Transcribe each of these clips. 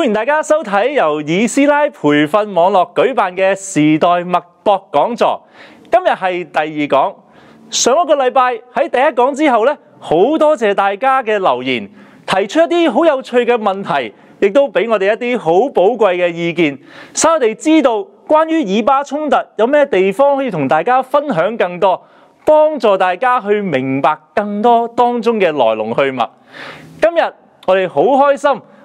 欢迎大家收睇由以斯拉培训网络举办嘅时代脉搏讲座。今日系第二讲，上一个礼拜喺第一讲之后咧，好多谢大家嘅留言，提出一啲好有趣嘅问题，亦都俾我哋一啲好宝贵嘅意见，使我哋知道关于以巴冲突有咩地方可以同大家分享更多，帮助大家去明白更多当中嘅来龙去脉。今日我哋好开心。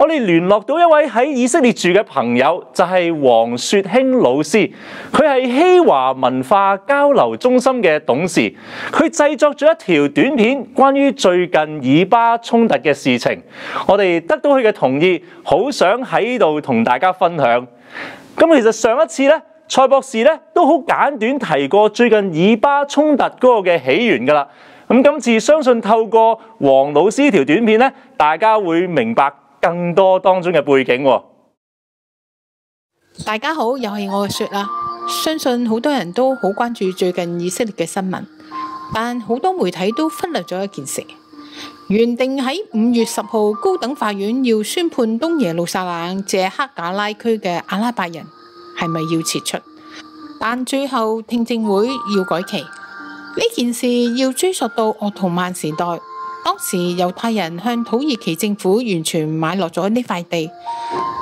我哋聯絡到一位喺以色列住嘅朋友，就係黃雪卿老師。佢係希華文化交流中心嘅董事。佢製作咗一條短片，關於最近以巴衝突嘅事情。我哋得到佢嘅同意，好想喺度同大家分享。咁其實上一次咧，蔡博士咧都好簡短提過最近以巴衝突嗰個嘅起源噶啦。咁今次相信透過黃老師條短片咧，大家會明白。更多当中嘅背景。大家好，又系我嘅雪啦。相信好多人都好关注最近以色列嘅新闻，但好多媒体都忽略咗一件事：原定喺五月十号高等法院要宣判东耶路撒冷谢克贾拉区嘅阿拉伯人系咪要撤出，但最后听证会要改期。呢件事要追溯到奥图曼时代。当时犹太人向土耳其政府完全买落咗呢块地，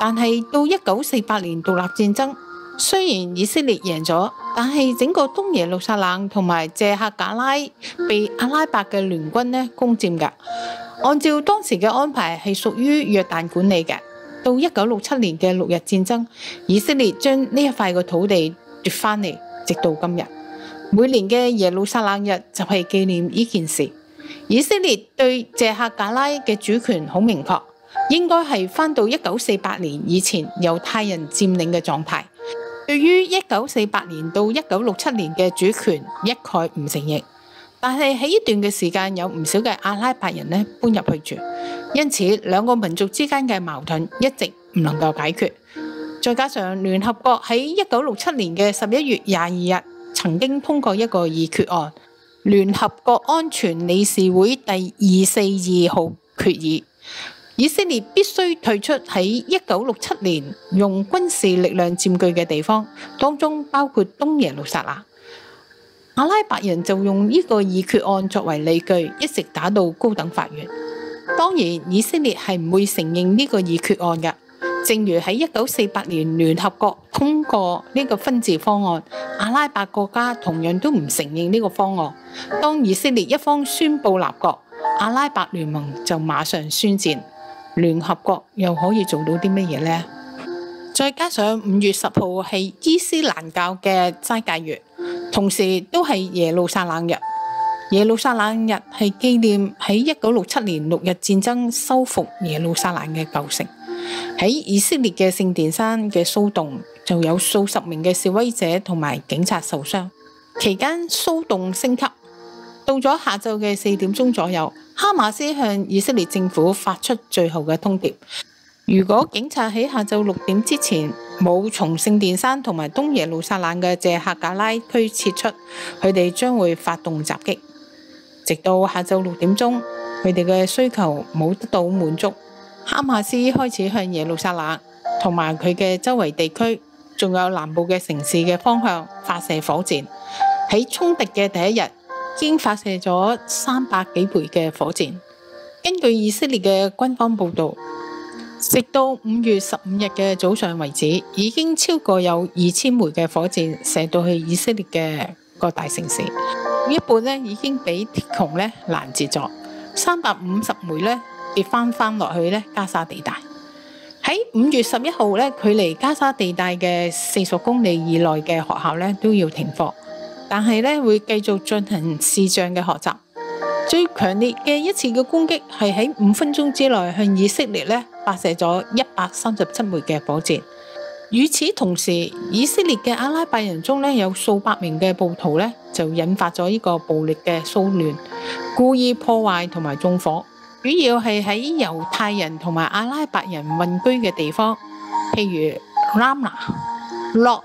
但系到一九四八年独立战争，虽然以色列赢咗，但系整个东耶路撒冷同埋谢克贾拉被阿拉伯嘅联军呢攻占噶。按照当时嘅安排，系属于约旦管理嘅。到一九六七年嘅六日战争，以色列将呢一块嘅土地夺翻嚟，直到今日。每年嘅耶路撒冷日就系纪念呢件事。以色列对谢赫贾拉嘅主权好明确，应该系翻到一九四八年以前犹太人占领嘅状态。对于一九四八年到一九六七年嘅主权一概唔承认，但系喺呢段嘅时间有唔少嘅阿拉伯人咧搬入去住，因此两个民族之间嘅矛盾一直唔能够解决。再加上联合国喺一九六七年嘅十一月廿二日曾经通过一个议决案。聯合國安全理事會第二四二號決議，以色列必須退出喺一九六七年用軍事力量佔據嘅地方，當中包括東耶路撒冷。阿拉伯人就用呢個議決案作為理據，一直打到高等法院。當然，以色列係唔會承認呢個議決案嘅。正如喺一九四八年，联合国通过呢个分治方案，阿拉伯国家同样都唔承认呢个方案。当以色列一方宣布立国，阿拉伯联盟就马上宣战。联合国又可以做到啲乜嘢咧？再加上五月十号系伊斯兰教嘅斋戒月，同时都系耶路撒冷日。耶路撒冷日系纪念喺一九六七年六日战争收复耶路撒冷嘅旧城。喺以色列嘅圣殿山嘅骚动，就有数十名嘅示威者同埋警察受伤。期间骚动升级，到咗下昼嘅四点钟左右，哈马斯向以色列政府发出最后嘅通牒：，如果警察喺下昼六点之前冇从圣殿山同埋东耶路撒冷嘅谢赫贾拉区撤出，佢哋将会发动袭击，直到下昼六点钟，佢哋嘅需求冇得到满足。哈馬斯開始向耶路撒冷同埋佢嘅周圍地區，仲有南部嘅城市嘅方向發射火箭。喺衝突嘅第一日，已經發射咗三百幾枚嘅火箭。根據以色列嘅軍方報道，直到五月十五日嘅早上為止，已經超過有二千枚嘅火箭射到去以色列嘅各大城市，一半咧已經俾鐵穹咧攔截咗，三百五十枚咧。跌翻翻落去咧，加沙地帶喺五月十一號咧，距離加沙地帶嘅四十公里以內嘅學校咧都要停课，但係咧會繼續進行視像嘅學習。最強烈嘅一次嘅攻擊係喺五分鐘之內向以色列咧發射咗一百三十七枚嘅火箭。與此同時，以色列嘅阿拉伯人中咧有數百名嘅暴徒咧就引發咗呢個暴力嘅騷亂，故意破壞同埋縱火。主要係喺猶太人同埋阿拉伯人混居嘅地方，譬如 Ramla、洛，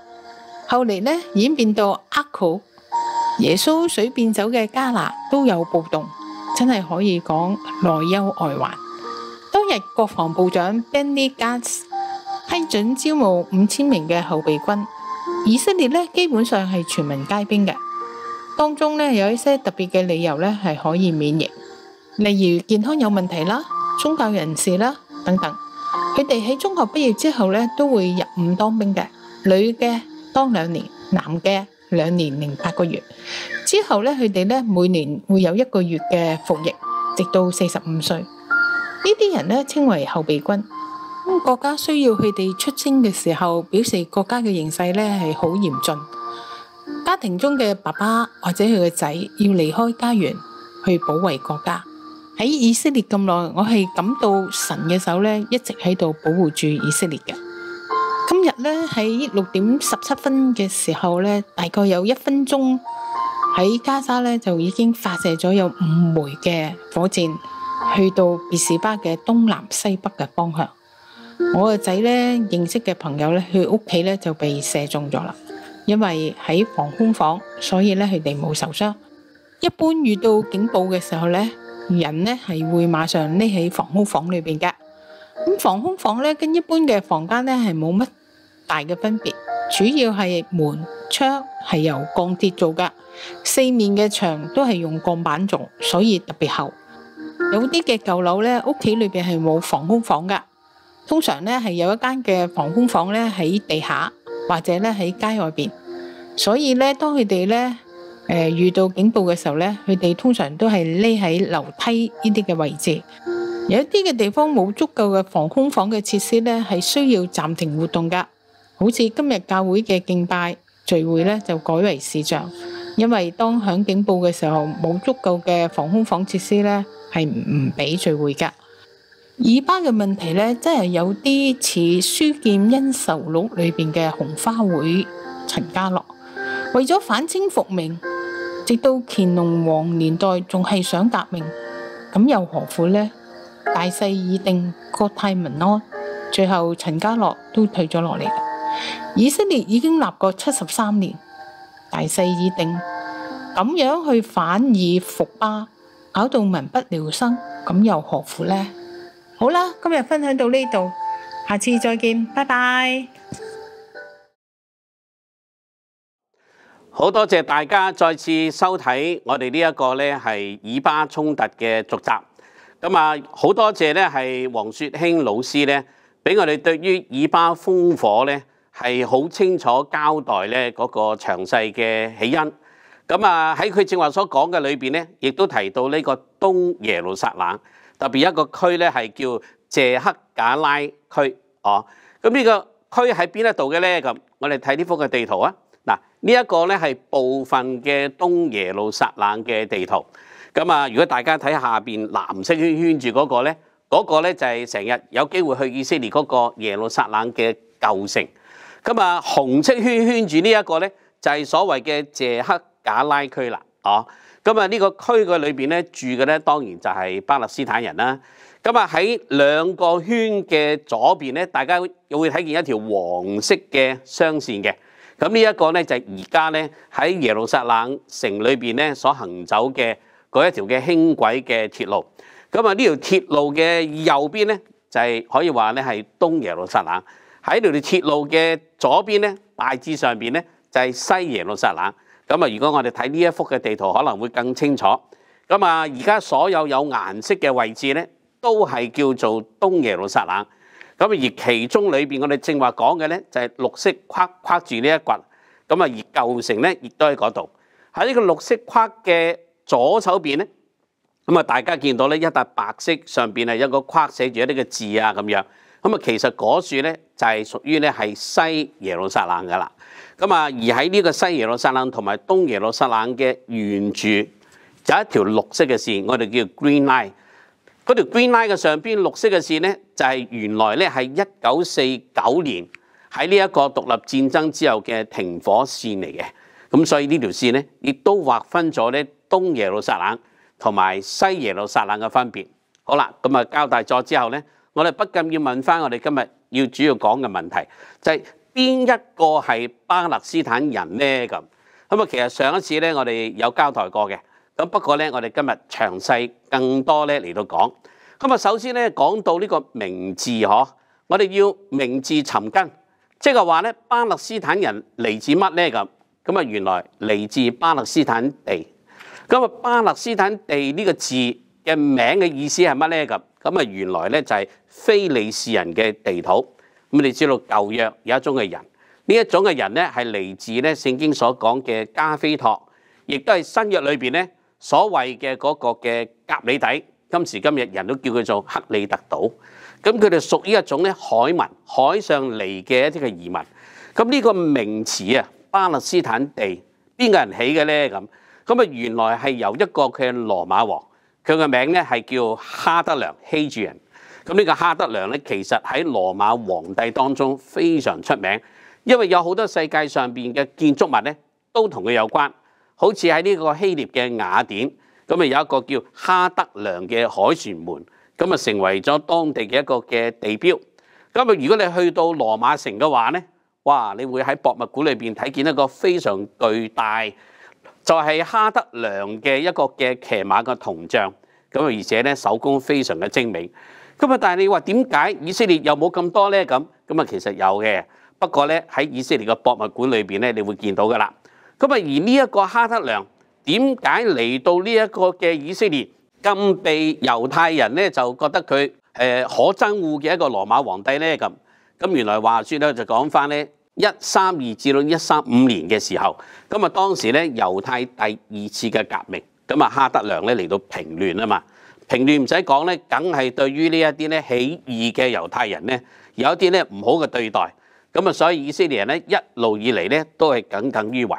後嚟呢演變到阿庫。耶穌水变走嘅加拿都有暴動，真係可以講內憂外患。當日國防部長 Beny g a n t s 批准招募五千名嘅後備軍。以色列呢基本上係全民皆兵嘅，當中呢有一些特別嘅理由呢係可以免疫。例如健康有问题啦、宗教人士啦等等，佢哋喺中学毕业之后咧都会入伍当兵嘅，女嘅当两年，男嘅两年零八个月。之后咧佢哋咧每年会有一个月嘅服役，直到四十五岁。呢啲人咧称为后备军。咁家需要佢哋出征嘅时候，表示国家嘅形势咧系好严峻。家庭中嘅爸爸或者佢嘅仔要离开家园去保卫国家。喺以色列咁耐，我係感到神嘅手咧，一直喺度保護住以色列嘅。今日咧喺六點十七分嘅時候咧，大概有一分鐘喺加沙咧就已經發射咗有五枚嘅火箭去到別士巴嘅東南西北嘅方向。我个仔咧認識嘅朋友咧去屋企咧就被射中咗啦，因為喺防空房，所以咧佢哋冇受傷。一般遇到警報嘅時候咧，人呢系会马上匿喺防空房里边嘅，咁防空房呢，跟一般嘅房间呢系冇乜大嘅分别，主要系门窗系由钢铁做噶，四面嘅墙都系用钢板做，所以特别厚。有啲嘅旧楼呢，屋企里边系冇防空房噶，通常呢系有一间嘅防空房呢喺地下或者呢喺街外边，所以呢，当佢哋呢。誒遇到警報嘅時候咧，佢哋通常都係匿喺樓梯呢啲嘅位置。有一啲嘅地方冇足夠嘅防空房嘅設施咧，係需要暫停活動噶。好似今日教會嘅敬拜聚會咧，就改為视像，因為當響警報嘅時候冇足夠嘅防空房設施咧，係唔俾聚會噶。耳巴嘅問題咧，真係有啲似《書劍恩仇錄》裏边嘅紅花會陳家乐。為咗反清復明。直到乾隆皇年代仲系想革命，咁又何苦呢？大势已定，国泰民安，最后陈家洛都退咗落嚟啦。以色列已经立国七十三年，大势已定，咁样去反以复巴，搞到民不聊生，咁又何苦呢？好啦，今日分享到呢度，下次再见，拜拜。好多谢大家再次收睇我哋呢一个咧系以巴冲突嘅续集。咁啊，好多谢咧系黄雪兴老师咧，俾我哋对于以巴烽火咧系好清楚交代咧嗰个详细嘅起因。咁啊喺佢正话所讲嘅里边咧，亦都提到呢个东耶路撒冷，特别一个区咧系叫谢克贾拉区。哦，咁呢个区喺边一度嘅咧？咁我哋睇呢幅嘅地图啊。嗱，呢一個咧係部分嘅東耶路撒冷嘅地圖。咁啊，如果大家睇下邊藍色圈圈住嗰個咧，嗰個咧就係成日有機會去以色列嗰個耶路撒冷嘅舊城。咁啊，紅色圈圈住呢一個咧，就係所謂嘅謝克架拉區啦。哦，咁啊，呢個區嘅裏邊咧住嘅咧當然就係巴勒斯坦人啦。咁啊，喺兩個圈嘅左邊咧，大家會睇見一條黃色嘅雙線嘅。咁呢一個咧就係而家咧喺耶路撒冷城裏邊咧所行走嘅嗰一條嘅輕軌嘅鐵路。咁啊，呢條鐵路嘅右邊咧就係可以話咧係東耶路撒冷；喺條條鐵路嘅左邊咧大致上邊咧就係西耶路撒冷。咁啊，如果我哋睇呢一幅嘅地圖可能會更清楚。咁啊，而家所有有顏色嘅位置咧都係叫做東耶路撒冷。咁而其中裏邊我哋正話講嘅咧，就係綠色框框住呢一掘，咁啊而舊城咧亦都喺嗰度。喺呢個綠色框嘅左手邊咧，咁啊大家見到咧一笪白色上邊係一個框寫住一啲嘅字啊咁樣。咁啊其實嗰樹咧就係屬於咧係西耶路撒冷噶啦。咁啊而喺呢個西耶路撒冷同埋東耶路撒冷嘅沿住有一條綠色嘅線，我哋叫 Green Line。嗰條 green line 嘅上邊綠色嘅線咧，就係原來咧係一九四九年喺呢一個獨立戰爭之後嘅停火線嚟嘅。咁所以呢條線咧，亦都劃分咗咧東耶路撒冷同埋西耶路撒冷嘅分別。好啦，咁啊交代咗之後咧，我哋不禁要問翻我哋今日要主要講嘅問題，就係邊一個係巴勒斯坦人咧？咁咁啊，其實上一次咧，我哋有交代過嘅。咁不過咧，我哋今日詳細更多咧嚟到講。咁啊，首先咧講到呢個名字嗬，我哋要名字尋根，即係話咧巴勒斯坦人嚟自乜咧咁？咁啊，原來嚟自巴勒斯坦地。咁啊，巴勒斯坦地呢個字嘅名嘅意思係乜咧咁？咁啊，原來咧就係非利士人嘅地土。咁你知道舊約有一種嘅人，呢一種嘅人咧係嚟自咧聖經所講嘅加菲托，亦都係新約裏邊咧。所謂嘅嗰個嘅甲里底，今時今日人都叫佢做克里特島。咁佢哋屬於一種咧海民、海上嚟嘅一啲嘅移民。咁呢個名詞啊，巴勒斯坦地邊個人起嘅咧？咁咁啊，原來係由一個佢嘅羅馬王，佢嘅名咧係叫哈德良希住人。咁呢個哈德良咧，其實喺羅馬皇帝當中非常出名，因為有好多世界上邊嘅建築物咧都同佢有關。好似喺呢個希臘嘅雅典，咁啊有一個叫哈德良嘅海旋門，咁啊成為咗當地嘅一個嘅地標。咁啊如果你去到羅馬城嘅話咧，哇！你會喺博物館裏邊睇見一個非常巨大，就係哈德良嘅一個嘅騎馬嘅銅像。咁啊而且咧手工非常嘅精明。咁啊但係你話點解以色列又冇咁多咧？咁咁啊其實有嘅，不過咧喺以色列嘅博物館裏邊咧，你會見到噶啦。咁啊！而呢一個哈德良點解嚟到呢一個嘅以色列禁被猶太人咧？就覺得佢誒可憎惡嘅一個羅馬皇帝咧咁咁。原來話説咧，就講翻咧一三二至到一三五年嘅時候，咁啊當時咧猶太第二次嘅革命，咁啊哈德良咧嚟到平亂啊嘛。平亂唔使講咧，梗係對於呢一啲咧起義嘅猶太人咧，有一啲咧唔好嘅對待咁啊。所以以色列人咧一路以嚟咧都係耿耿於懷。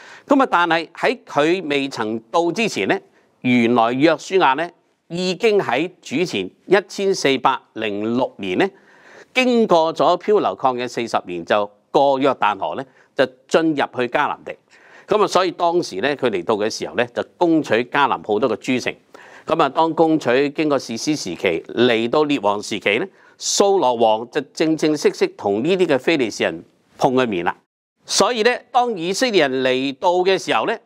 咁啊！但系喺佢未曾到之前呢，原来约书亚已经喺主前一千四百零六年呢，经过咗漂流抗嘅四十年就过约旦河呢，就进入去迦南地。咁啊，所以当时呢，佢嚟到嘅时候呢，就攻取迦南好多嘅诸城。咁啊，当攻取经过士师时期嚟到列王时期呢，苏罗王就正正式式同呢啲嘅腓利斯人碰一面啦。所以咧，當以色列人嚟到嘅時候咧，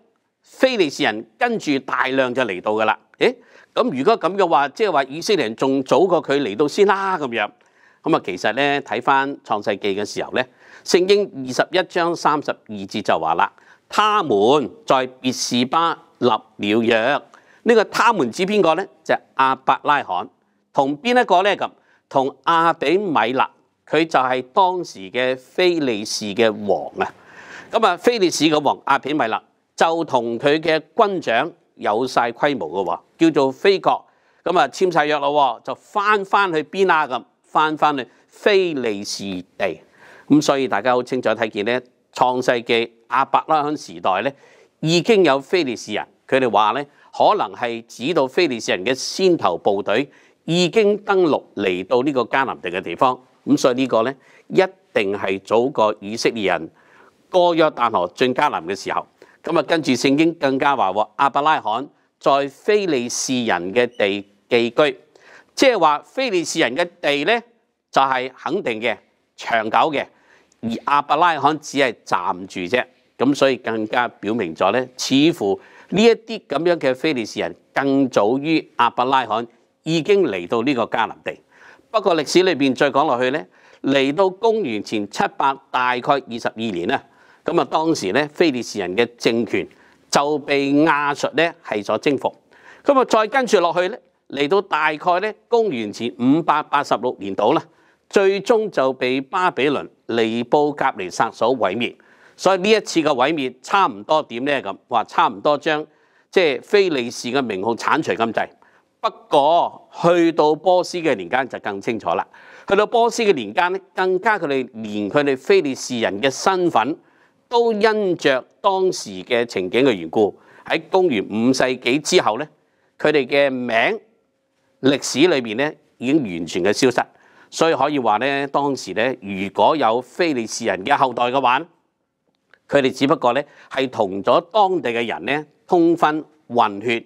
非利士人跟住大量就嚟到噶啦。誒，咁如果咁嘅話，即係話以色列人仲早過佢嚟到先啦咁樣。咁啊，其實咧睇翻創世記嘅時候咧，聖經二十一章三十二節就話啦，他們在別士巴立了約。呢個他們指邊個咧？就阿伯拉罕同邊一個咧？咁同阿比米勒。佢就係當時嘅菲利士嘅王啊！咁啊，菲利士嘅王阿片米勒就同佢嘅軍長有曬規模嘅，叫做菲國。咁啊，簽曬約咯，就翻翻去邊啊？咁翻翻去菲利士地咁，所以大家好清楚睇見咧，創世記阿伯拉罕時代咧已經有菲利士人。佢哋話咧，可能係指到菲利士人嘅先頭部隊已經登陸嚟到呢個加南地嘅地方。咁所以呢個咧，一定係早過以色列人過約旦河進迦南嘅時候。咁啊，跟住聖經更加話喎，亞伯拉罕在非利士人嘅地寄居，即係話非利士人嘅地咧，就係肯定嘅、長久嘅，而亞伯拉罕只係暫住啫。咁所以更加表明咗咧，似乎呢一啲咁樣嘅非利士人更早於亞伯拉罕已經嚟到呢個迦南地。不過歷史裏面再講落去咧，嚟到公元前七百大概二十二年啦，咁啊當時咧腓力士人嘅政權就被亞述咧係所征服。咁啊再跟住落去咧，嚟到大概咧公元前五百八十六年度啦，最終就被巴比倫尼布甲尼撒所毀滅。所以呢一次嘅毀滅差唔多點咧咁，話差唔多將即係腓力士嘅名號剷除咁滯。不過去到波斯嘅年間就更清楚啦。去到波斯嘅年間咧，更加佢哋連佢哋非利士人嘅身份都因着當時嘅情景嘅緣故，喺公元五世紀之後咧，佢哋嘅名歷史裏面咧已經完全嘅消失，所以可以話咧當時咧如果有非利士人嘅後代嘅話，佢哋只不過咧係同咗當地嘅人咧通婚混血。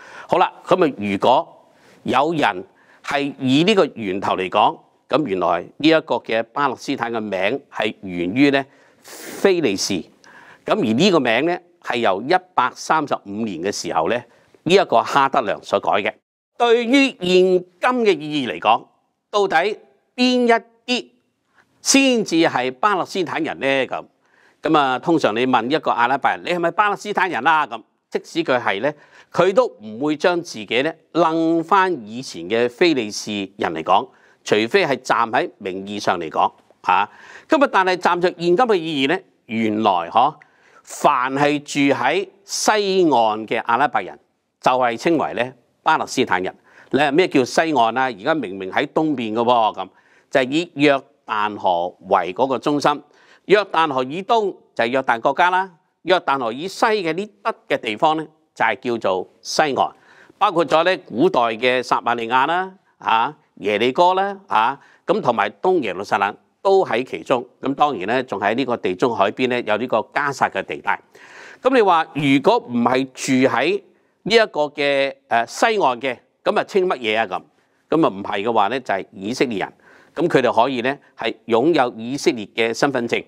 好啦，咁啊，如果有人係以呢個源頭嚟講，咁原來呢一個嘅巴勒斯坦嘅名係源於咧菲利士，咁而呢個名咧係由一百三十五年嘅時候咧呢一個哈德良所改嘅。對於現今嘅意義嚟講，到底邊一啲先至係巴勒斯坦人咧？咁咁啊，通常你問一個阿拉伯人，你係咪巴勒斯坦人啦？咁即使佢系咧，佢都唔会将自己咧楞翻以前嘅非利士人嚟讲，除非系站喺名义上嚟讲啊。咁啊，但系站着现今嘅意义咧，原来嗬，凡系住喺西岸嘅阿拉伯人，就系称为咧巴勒斯坦人。你系咩叫西岸啊？而家明明喺东边嘅噃，咁就以约旦河为嗰个中心，约旦河以东就系约旦国家啦。约旦河以西嘅呢笔嘅地方咧，就系叫做西岸，包括咗咧古代嘅撒马利亚啦、啊耶利哥啦、啊咁同埋东耶路撒冷都喺其中。咁当然咧，仲喺呢个地中海边咧有呢个加沙嘅地带。咁你话如果唔系住喺呢一个嘅诶西岸嘅，咁啊称乜嘢啊咁？咁啊唔系嘅话咧，就系以色列人。咁佢哋可以咧系拥有以色列嘅身份证。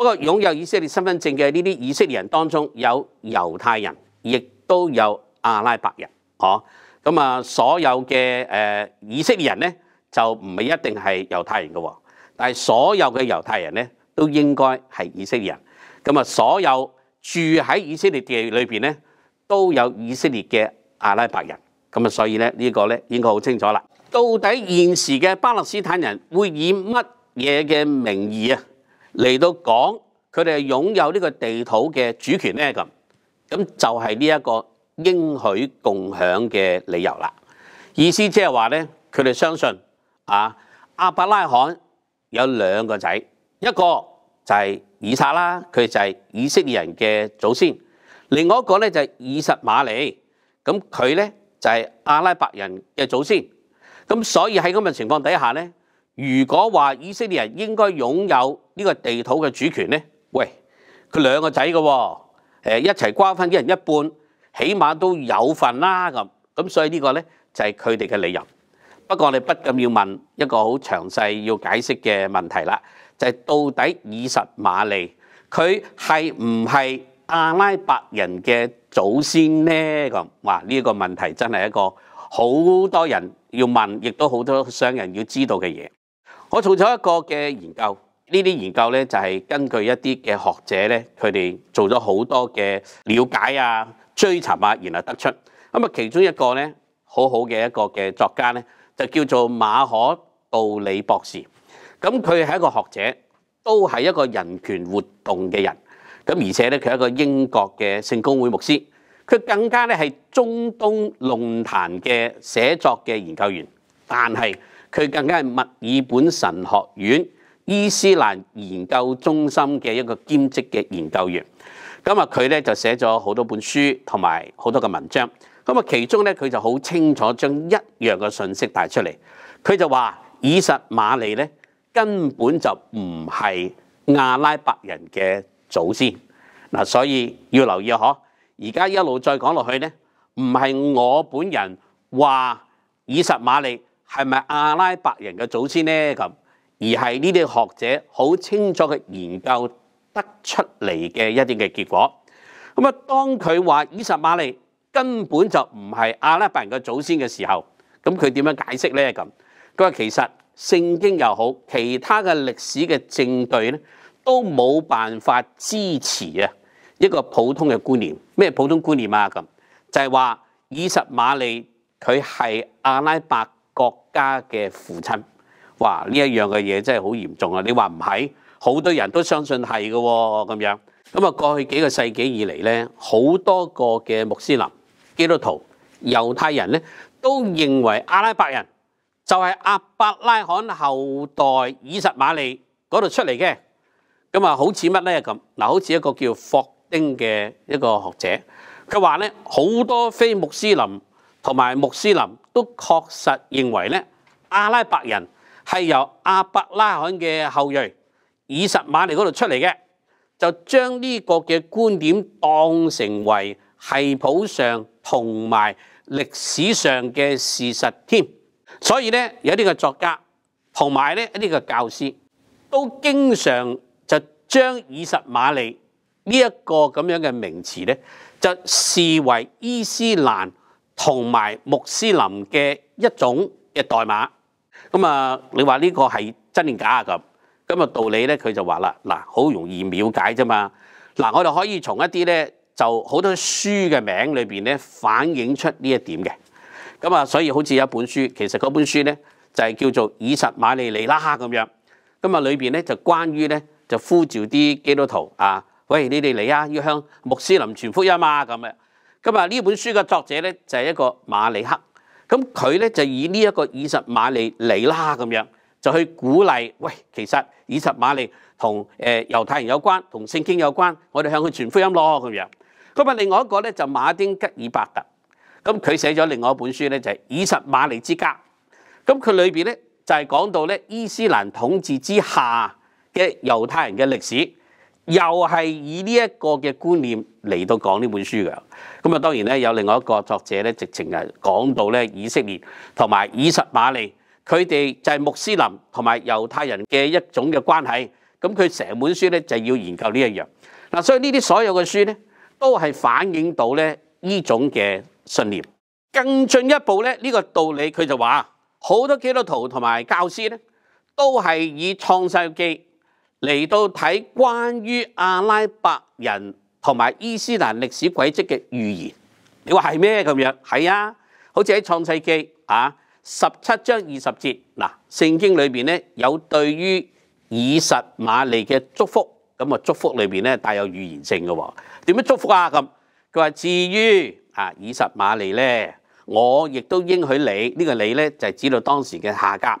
不過拥有以色列身份证嘅呢啲以色列人当中有犹太人，亦都有阿拉伯人，哦，咁啊，所有嘅诶以色列人咧就唔系一定系犹太人嘅，但系所有嘅犹太人咧都应该系以色列人，咁啊，所有住喺以色列地里边咧都有以色列嘅阿拉伯人，咁啊，所以咧呢个咧应该好清楚啦。到底现时嘅巴勒斯坦人会以乜嘢嘅名义啊？嚟到講，佢哋擁有呢個地土嘅主權咩咁？咁就係呢一個應許共享嘅理由啦。意思即係話咧，佢哋相信啊，亞伯拉罕有兩個仔，一個就係以撒啦，佢就係以色列人嘅祖先；另外一個咧就係以實瑪利，咁佢咧就係阿拉伯人嘅祖先。咁所以喺咁嘅情況底下咧。如果話以色列人應該擁有呢個地土嘅主權呢？喂佢兩個仔嘅喎，一齊瓜分啲人一半，起碼都有份啦咁咁，所以呢個呢，就係佢哋嘅理由。不過我哋不禁要問一個好詳細要解釋嘅問題啦，就係到底以實瑪利佢係唔係阿拉伯人嘅祖先呢？咁話呢一個問題真係一個好多人要問，亦都好多商人要知道嘅嘢。我做咗一個嘅研究，呢啲研究呢，就係根據一啲嘅學者呢，佢哋做咗好多嘅了解啊、追尋啊，然後得出。咁啊，其中一個呢，好好嘅一個嘅作家呢，就叫做馬可道里博士。咁佢係一個學者，都係一個人權活動嘅人。咁而且呢，佢係一個英國嘅聖公會牧師，佢更加咧係中東論壇嘅寫作嘅研究員，但係。佢更加係墨爾本神學院伊斯蘭研究中心嘅一個兼職嘅研究員，咁啊佢咧就寫咗好多本書同埋好多嘅文章，咁啊其中咧佢就好清楚將一樣嘅信息帶出嚟，佢就話以實瑪利咧根本就唔係阿拉伯人嘅祖先，嗱所以要留意呵，而家一路再講落去咧，唔係我本人話以實瑪利。系咪阿拉伯人嘅祖先呢？咁而系呢啲学者好清楚嘅研究得出嚟嘅一啲嘅結果。咁啊，當佢話以什瑪利根本就唔係阿拉伯人嘅祖先嘅時候，咁佢點樣解釋呢？咁佢話其實聖經又好，其他嘅歷史嘅證據咧，都冇辦法支持啊一個普通嘅觀念。咩普通觀念啊？咁就係話以什瑪利佢係阿拉伯。家嘅父親，哇！呢一樣嘅嘢真係好嚴重啊！你話唔係，好多人都相信係嘅咁樣。咁啊，過去幾個世紀以嚟咧，好多個嘅穆斯林、基督徒、猶太人咧，都認為阿拉伯人就係阿伯拉罕後代以實馬利嗰度出嚟嘅。咁啊，好似乜咧咁嗱？好似一個叫霍丁嘅一個學者，佢話咧好多非穆斯林。同埋穆斯林都確實認為咧，阿拉伯人係由阿伯拉罕嘅後裔以什馬利嗰度出嚟嘅，就將呢個嘅觀點當成為系譜上同埋歷史上嘅事實添。所以咧，有啲個作家同埋咧啲個教師都經常就將以什馬利呢一個咁樣嘅名詞咧，就視為伊斯蘭。同埋穆斯林嘅一種嘅代碼，咁啊，你話呢個係真定假啊？咁咁啊，道理咧佢就話啦，嗱，好容易瞭解啫嘛。嗱，我哋可以從一啲咧就好多書嘅名裏邊咧反映出呢一點嘅。咁啊，所以好似有一本書，其實嗰本書咧就係叫做《以實馬利利拉》咁樣。咁啊，裏邊咧就關於咧就呼召啲基督徒啊，喂，你哋嚟啊，要向穆斯林傳福音啊，咁嘅。咁啊，呢本書嘅作者咧就係一個馬里克，咁佢咧就以呢一個以什馬利里拉咁樣就去鼓勵，喂，其實以什馬利同誒猶太人有關，同聖經有關，我哋向佢傳福音咯咁樣。咁啊，另外一個咧就馬丁吉爾伯特，咁佢寫咗另外一本書咧就係《以什馬利之家》，咁佢裏邊咧就係講到咧伊斯蘭統治之下嘅猶太人嘅歷史。又系以呢一個嘅觀念嚟到講呢本書嘅，咁啊當然咧有另外一個作者咧，直情係講到咧以色列同埋以什瑪利，佢哋就係穆斯林同埋猶太人嘅一種嘅關係。咁佢成本書咧就要研究呢一樣。嗱，所以呢啲所有嘅書咧，都係反映到咧呢種嘅信念。更進一步咧，呢個道理佢就話：，好多基督徒同埋教師咧，都係以創世記。嚟到睇關於阿拉伯人同埋伊斯蘭歷史軌跡嘅預言，你話係咩咁樣？係啊，好似喺創世記啊十七章二十節嗱，聖經裏面咧有對於以實瑪利嘅祝福，咁啊祝福裏面咧帶有預言性嘅喎。點樣祝福啊？咁佢話：至於啊以實瑪利咧，我亦都應許你，呢個你咧就係指到當時嘅下甲。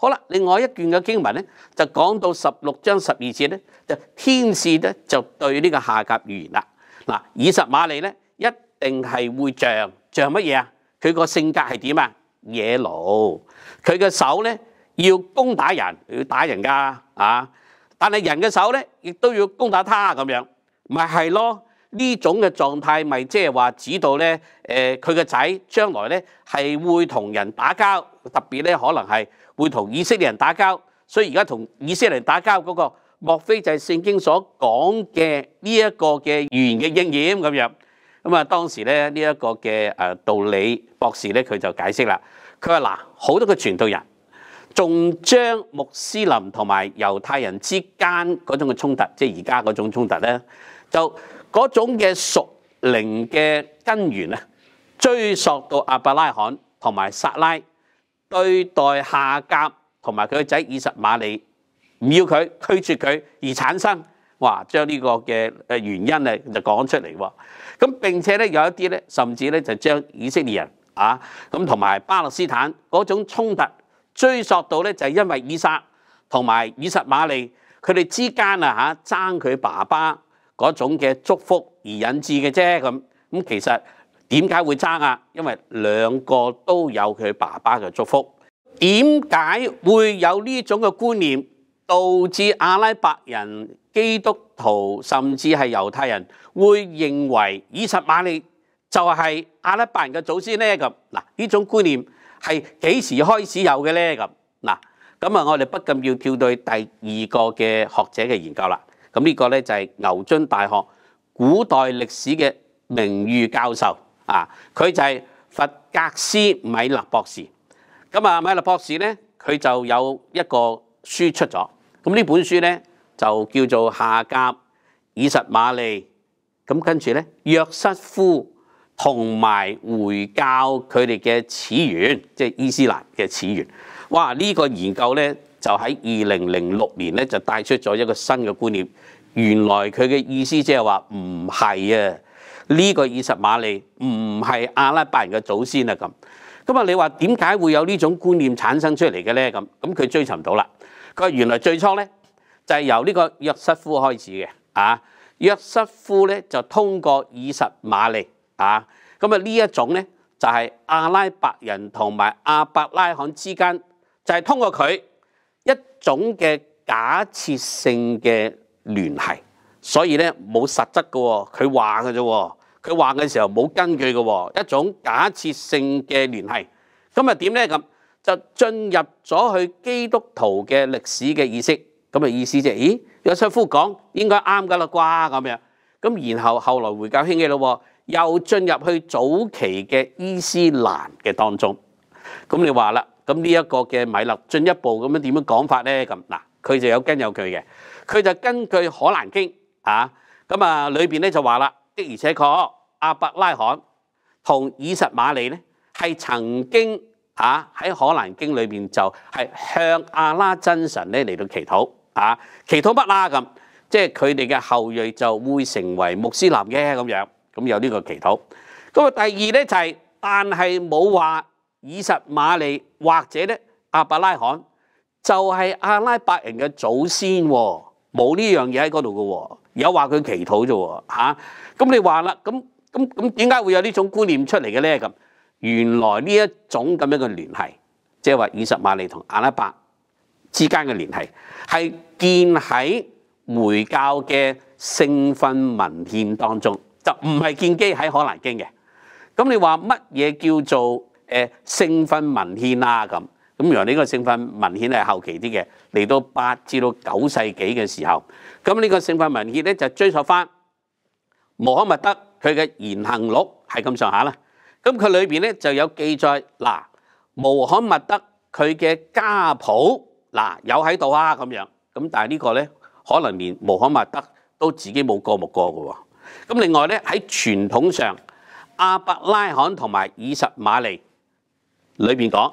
好啦，另外一卷嘅經文咧，就講到十六章十二節咧，就天使咧就對呢個下甲預言啦。嗱，以撒瑪利咧一定係會像像乜嘢啊？佢個性格係點啊？野奴，佢嘅手咧要攻打人，要打人噶啊！但係人嘅手咧亦都要攻打他咁樣，咪係咯？呢種嘅狀態咪即係話指到咧，誒佢嘅仔將來咧係會同人打交。特別咧，可能係會同以色列人打交，所以而家同以色列人打交嗰個，莫非就係聖經所講嘅呢一個嘅預言嘅應驗咁樣咁啊？當時咧呢一個嘅誒道理博士咧，佢就解釋啦。佢話嗱，好多嘅傳道人仲將穆斯林同埋猶太人之間嗰種嘅衝突，即係而家嗰種衝突咧，就嗰種嘅屬靈嘅根源咧，追溯到阿伯拉罕同埋撒拉。對待下甲同埋佢個仔以實马利，唔要佢，拒絕佢而產生，話將呢個嘅诶原因咧就講出嚟喎。咁並且咧有一啲咧，甚至咧就將以色列人啊咁同埋巴勒斯坦嗰種衝突追索到咧就係因為以撒同埋以实马利佢哋之間啊吓爭佢爸爸嗰種嘅祝福而引致嘅啫。咁咁其實。點解會爭啊？因為兩個都有佢爸爸嘅祝福。點解會有呢種嘅觀念，導致阿拉伯人、基督徒甚至係猶太人會認為以撒瑪利就係阿拉伯人嘅祖先呢？咁嗱，呢種觀念係幾時開始有嘅呢？咁嗱，咁啊，我哋不禁要跳到第二個嘅學者嘅研究啦。咁呢個呢，就係牛津大學古代歷史嘅名譽教授。啊！佢就係佛格斯米勒博士。咁啊，米勒博士咧，佢就有一個書出咗。咁呢本書咧就叫做《下甲以實瑪利》。咁跟住咧，約瑟夫同埋回教佢哋嘅起源，即係伊斯蘭嘅起源。哇！呢個研究咧就喺二零零六年咧就帶出咗一個新嘅觀念。原來佢嘅意思即係話唔係啊！呢個二十馬利唔係阿拉伯人嘅祖先啊！咁咁啊，你話點解會有呢種觀念產生出嚟嘅咧？咁咁佢追尋到啦。佢原來最初咧就係由呢個約瑟夫開始嘅啊。約瑟夫咧就通過二十馬利啊。咁啊呢一種咧就係阿拉伯人同埋阿伯拉罕之間就係通過佢一種嘅假設性嘅聯繫，所以咧冇實質嘅喎，佢話嘅啫喎。佢話嘅時候冇根據嘅喎，一種假設性嘅聯繫。咁啊點咧咁就進入咗去基督徒嘅歷史嘅意識。咁啊意思啫。咦，約瑟夫講應該啱噶啦啩咁樣。咁然後後來回教興起咯，又進入去早期嘅伊斯蘭嘅當中。咁你話啦，咁呢一個嘅米勒進一步咁樣點樣講法咧咁嗱，佢就有根有據嘅。佢就根據可蘭經啊，咁啊裏邊咧就話啦。而且確，阿伯拉罕同以实玛利咧，系曾经啊喺《可兰经》里边就系向阿拉真神咧嚟到祈祷啊，祈祷乜啦咁，即系佢哋嘅后裔就会成为穆斯林嘅咁样。咁有呢个祈祷。咁啊，第二咧就系，但系冇话以实玛利或者咧阿伯拉罕就系阿拉伯人嘅祖先，冇呢样嘢喺嗰度嘅。有話佢祈禱啫喎咁你話啦，咁咁咁點解會有呢種觀念出嚟嘅咧？咁原來呢一種咁樣嘅聯繫，即係話以十瑪利同阿拉伯之間嘅聯繫，係建喺回教嘅聖訓文獻當中，就唔係建基喺《可蘭經》嘅。咁你話乜嘢叫做誒聖訓文獻啊？咁。咁原來呢個聖訓文獻係後期啲嘅，嚟到八至到九世紀嘅時候，咁呢個聖訓文獻咧就追溯翻無可密德佢嘅言行錄係咁上下啦。咁佢裏邊咧就有記載嗱無可密德佢嘅家譜嗱有喺度啊咁樣，咁但係呢個咧可能連無可密德都自己冇過目過嘅喎。咁另外咧喺傳統上阿伯拉罕同埋以實馬利裏邊講。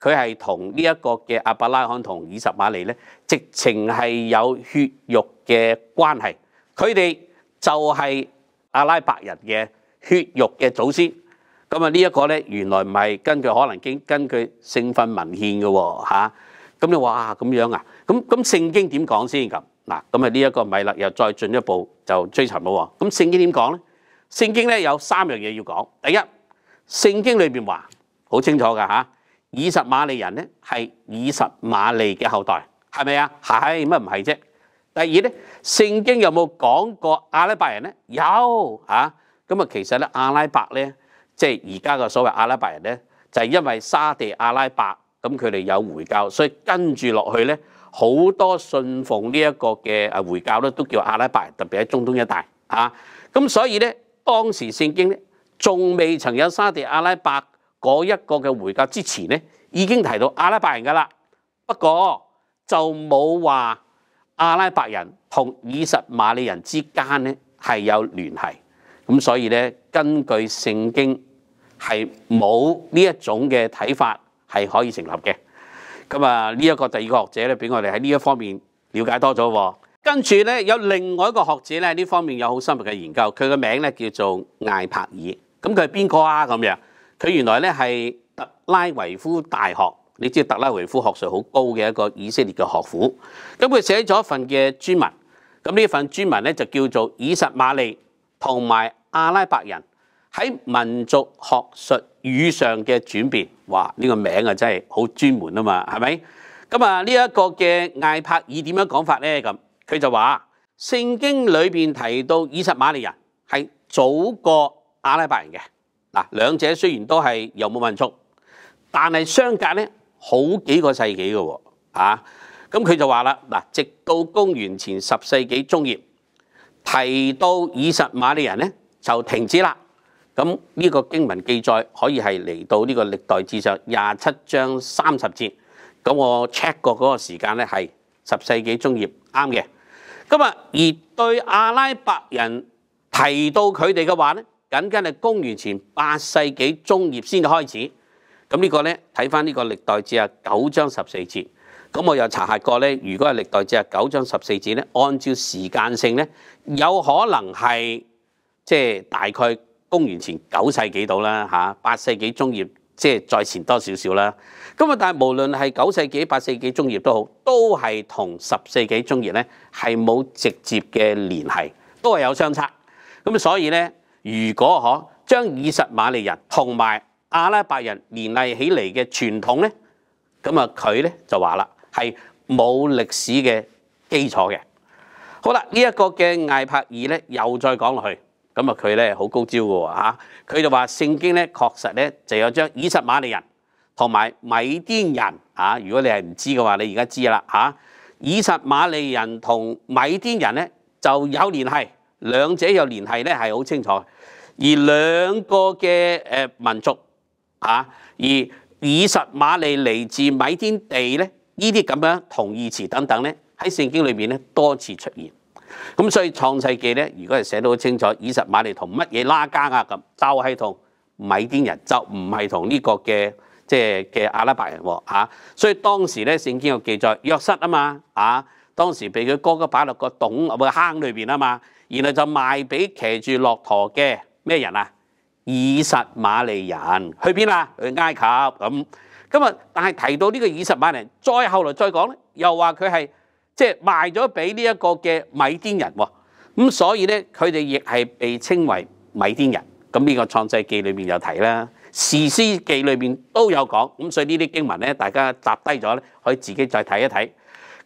佢係同呢一個嘅阿伯拉罕同以十马利咧，直情係有血肉嘅關係。佢哋就係阿拉伯人嘅血肉嘅祖先。咁啊呢一個咧，原来咪根據可能经根據聖訓文獻嘅吓。咁你话啊咁樣啊？咁咁圣经点讲先？咁嗱咁啊呢一個米勒又再進一步就追尋咯。咁圣经点讲咧？圣经咧有三樣嘢要講。第一，聖經裏边話好清楚噶吓。以实马利人呢，係以实马利嘅后代，係咪啊？係乜唔係啫？第二呢？圣经有冇讲过阿拉伯人呢？有啊。咁啊，其实呢，阿拉伯呢，即係而家嘅所谓阿拉伯人呢，就是、因为沙地阿拉伯，咁佢哋有回教，所以跟住落去呢，好多信奉呢一个嘅回教都叫阿拉伯人，特别喺中东一带啊。咁所以呢，当时圣经呢，仲未曾有沙地阿拉伯。嗰一個嘅回教之前咧，已經提到阿拉伯人噶啦，不過就冇話阿拉伯人同以索馬利人之間咧係有聯繫，咁所以咧根據聖經係冇呢一種嘅睇法係可以成立嘅。咁啊，呢一個第二個學者咧，俾我哋喺呢一方面了解多咗。跟住咧有另外一個學者咧呢方面有好深入嘅研究，佢嘅名咧叫做艾柏爾。咁佢係邊個啊？咁樣？佢原來咧係特拉維夫大學，你知特拉維夫學術好高嘅一個以色列嘅學府。咁佢寫咗一份嘅專文，咁呢份專文咧就叫做《以實瑪利同埋阿拉伯人喺民族學術語上嘅轉變》。哇！呢個名啊真係好專門啊嘛，係咪？咁啊呢一個嘅艾帕爾點樣講法呢？咁佢就話聖經裏面提到以實瑪利人係早過阿拉伯人嘅。嗱，兩者雖然都係有冇民族，但係相隔咧好幾個世紀嘅喎，啊，咁佢就話啦，嗱，直到公元前十世紀中葉提到以實馬利人咧就停止啦，咁呢個經文記載可以係嚟到呢個歷代志上廿七章三十節，咁我 check 過嗰個時間咧係十世紀中葉，啱嘅。咁啊，而對阿拉伯人提到佢哋嘅話咧。緊跟係公元前八世紀中葉先開始，咁呢個咧睇翻呢個歷代志啊九章十四節，咁我又查下過咧。如果係歷代志啊九章十四節咧，按照時間性咧，有可能係即係大概公元前九世紀到啦嚇八世紀中葉，即係再前多少少啦。咁啊，但係無論係九世紀、八世紀中葉都好，都係同十世紀中葉咧係冇直接嘅聯繫，都係有相差咁，所以咧。如果可將以實瑪利人同埋阿拉伯人連繫起嚟嘅傳統呢，咁啊佢呢就話啦，係冇歷史嘅基礎嘅。好啦，呢一個嘅艾帕爾呢，又再講落去，咁啊佢呢好高招嘅喎佢就話聖經咧確實呢就有將以實瑪利人同埋米甸人嚇，如果你係唔知嘅話，你而家知啦嚇。以實瑪利人同米甸人呢就有聯繫。兩者有聯繫咧，係好清楚。而兩個嘅誒民族啊，而以實馬利嚟自米天地咧，呢啲咁樣同義詞等等咧，喺聖經裏面咧多次出現。咁所以創世記咧，如果係寫到好清楚，以實馬利同乜嘢拉加啊，咁就係同米甸人，就唔係同呢個嘅即係嘅阿拉伯人喎啊。所以當時咧，聖經有記載約室啊嘛啊，當時被佢哥哥擺落個洞唔坑裏邊啊嘛。然後就賣俾騎住駱駝嘅咩人啊？以實瑪利人去邊啦？去埃及咁。今日但係提到呢個以實瑪利人，再後來再講咧，又話佢係即係賣咗俾呢一個嘅米甸人喎。咁所以咧，佢哋亦係被稱為米甸人。咁呢個創世記裏面有提啦，士師記裏面都有講。咁所以呢啲經文咧，大家擸低咗咧，可以自己再睇一睇。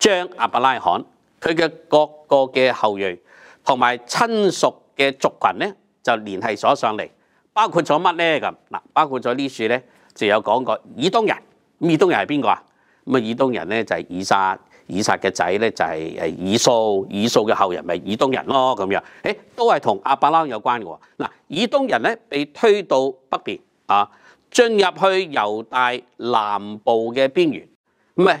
將亞伯拉罕佢嘅各個嘅後裔同埋親屬嘅族群咧，就連係咗上嚟，包括咗乜咧咁嗱？包括咗呢處咧，就有講過以東人。咁以東人係邊個啊？咁啊，以東人咧就係以撒，以撒嘅仔咧就係誒以掃，以掃嘅後人咪以東人咯咁樣。誒，都係同亞伯拉罕有關嘅喎。嗱，以東人咧被推到北邊啊，進入去猶大南部嘅邊緣，咁啊。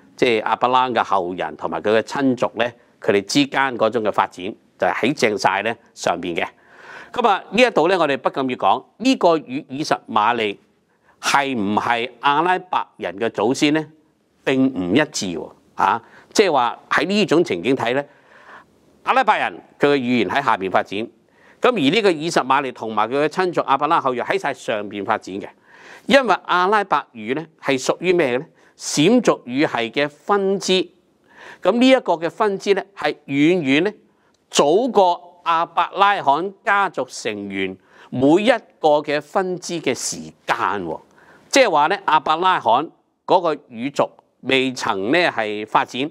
即係阿拉嘅後人同埋佢嘅親族咧，佢哋之間嗰種嘅發展就係喺正晒咧上邊嘅。咁啊呢一度咧，我哋不禁要講呢個與以十瑪利係唔係阿拉伯人嘅祖先咧？並唔一致喎。啊，即係話喺呢種情景睇咧，阿拉伯人佢嘅語言喺下邊發展，咁而呢個以十瑪利同埋佢嘅親族阿拉伯後裔喺晒上邊發展嘅，因為阿拉伯語咧係屬於咩咧？閃族語系嘅分支，咁呢一個嘅分支咧，係遠遠咧早過阿伯拉罕家族成員每一個嘅分支嘅時間，即係話咧阿伯拉罕嗰個語族未曾咧係發展，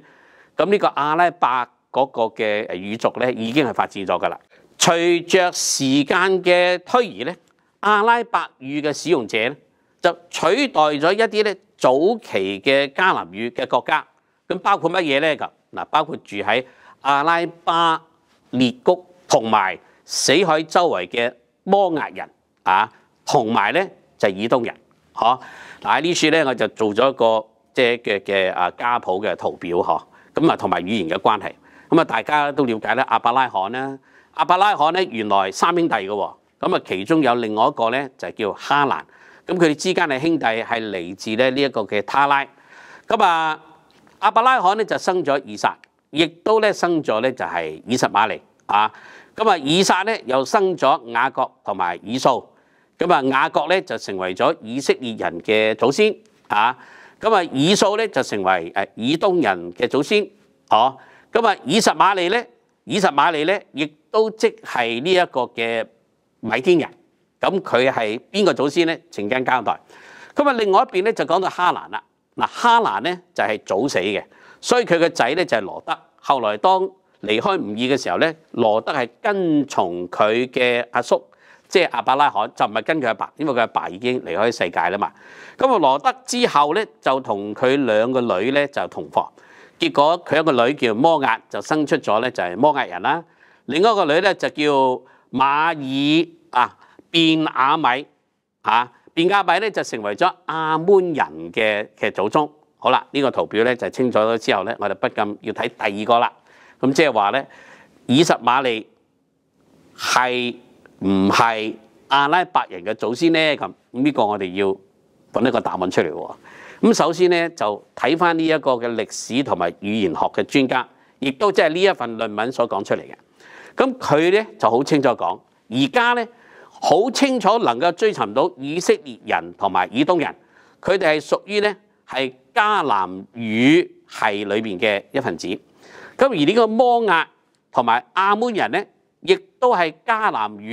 咁呢個阿拉伯嗰個嘅語族咧已經係發展咗噶啦。隨着時間嘅推移咧，阿拉伯語嘅使用者咧。就取代咗一啲咧早期嘅加南語嘅國家，咁包括乜嘢咧？咁嗱，包括住喺阿拉巴列谷同埋死海周圍嘅摩亞人啊，同埋咧就係以東人。嗬嗱喺呢處咧，我就做咗一個即係嘅嘅啊家譜嘅圖表嗬，咁啊同埋語言嘅關係咁啊，大家都了解咧。阿伯拉罕啦，阿伯拉罕咧原來三兄弟嘅喎，咁啊其中有另外一個咧就係叫哈蘭。咁佢哋之間嘅兄弟係嚟自咧呢一個嘅他拉，咁啊，阿伯拉罕咧就生咗以撒，亦都咧生咗咧就係以撒瑪利，啊，咁啊以撒咧又生咗雅各同埋以掃，咁啊雅各咧就成為咗以色列人嘅祖先，啊，咁啊以掃咧就成為誒以東人嘅祖先，哦，咁啊以撒瑪利咧，以撒瑪利咧亦都即係呢一個嘅米天人。咁佢係邊個祖先咧？曾經交代。咁啊，另外一邊咧就講到哈蘭啦。嗱，哈蘭咧就係早死嘅，所以佢嘅仔咧就係羅德。後來當離開吳爾嘅時候咧，羅德係跟從佢嘅阿叔，即係阿伯拉罕，就唔係跟佢阿爸，因為佢阿爸已經離開世界啦嘛。咁啊，羅德之後咧就同佢兩個女咧就同房，結果佢一個女叫摩亞，就生出咗咧就係摩亞人啦。另一個女咧就叫馬爾。變亞米嚇，變亞米咧就成為咗亞門人嘅嘅祖宗。好啦，呢個圖表咧就清楚咗之後咧，我就不禁要睇第二個啦。咁即係話咧，以實馬利係唔係阿拉伯人嘅祖先咧？咁呢個我哋要揾一個答案出嚟喎。咁首先咧就睇翻呢一個嘅歷史同埋語言學嘅專家，亦都即係呢一份論文所講出嚟嘅。咁佢咧就好清楚講，而家咧。好清楚能夠追尋到以色列人同埋以東人，佢哋係屬於咧係迦南語系裏面嘅一份子。咁而呢個摩亞同埋亞門人咧，亦都係迦南語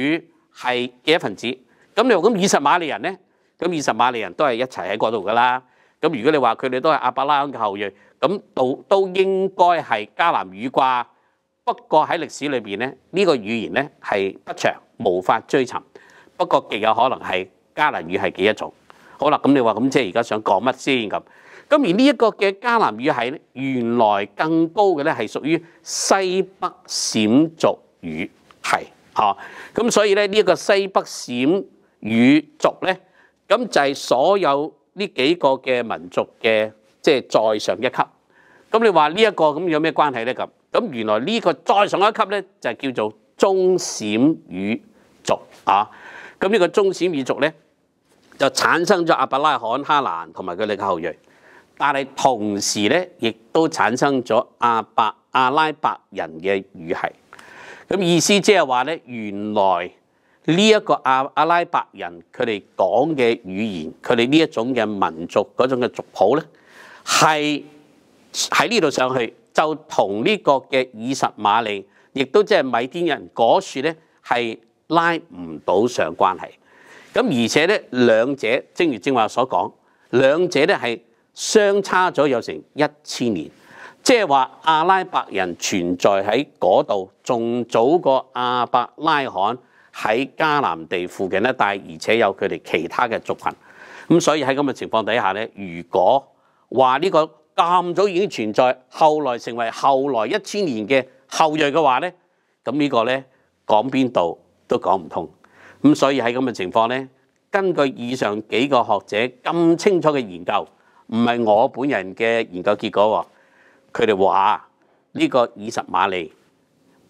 系嘅一份子。咁話咁二十瑪利人咧，咁二十瑪利人都係一齊喺嗰度噶啦。咁如果你話佢哋都係阿伯拉罕嘅後裔，咁都都應該係迦南語啩。不過喺歷史裏面咧，呢個語言咧係不長，無法追尋。不過極有可能係迦南語係幾一種。好啦，咁你話咁即係而家想講乜先咁？咁而呢一個嘅迦南語係咧，原來更高嘅咧係屬於西北閃族語，係啊。咁所以咧呢一個西北閃語族咧，咁就係所有呢幾個嘅民族嘅即係再上一級。咁你話呢一個咁有咩關係咧咁？咁原來呢個再上一級咧就係叫做中閃語族啊。咁呢個中史語族咧，就產生咗阿伯拉罕、哈蘭同埋佢哋嘅後裔，但係同時咧，亦都產生咗阿伯阿拉伯人嘅語系。咁意思即係話咧，原來呢一個阿阿拉伯人佢哋講嘅語言，佢哋呢一種嘅民族嗰種嘅族譜咧，係喺呢度上去就同呢個嘅以實瑪利，亦都即係米甸人嗰處咧，係。拉唔到上關係，咁而且咧，兩者正如正話所講，兩者咧係相差咗有成一千年，即係話阿拉伯人存在喺嗰度，仲早過阿伯拉罕喺迦南地附近一但而且有佢哋其他嘅族群咁，所以喺咁嘅情況底下咧，如果話呢個咁早已經存在，後來成為後來一千年嘅後裔嘅話咧，咁呢個咧講邊度？都講唔通，咁所以喺咁嘅情況咧，根據以上幾個學者咁清楚嘅研究，唔係我本人嘅研究結果，佢哋話呢個以實馬利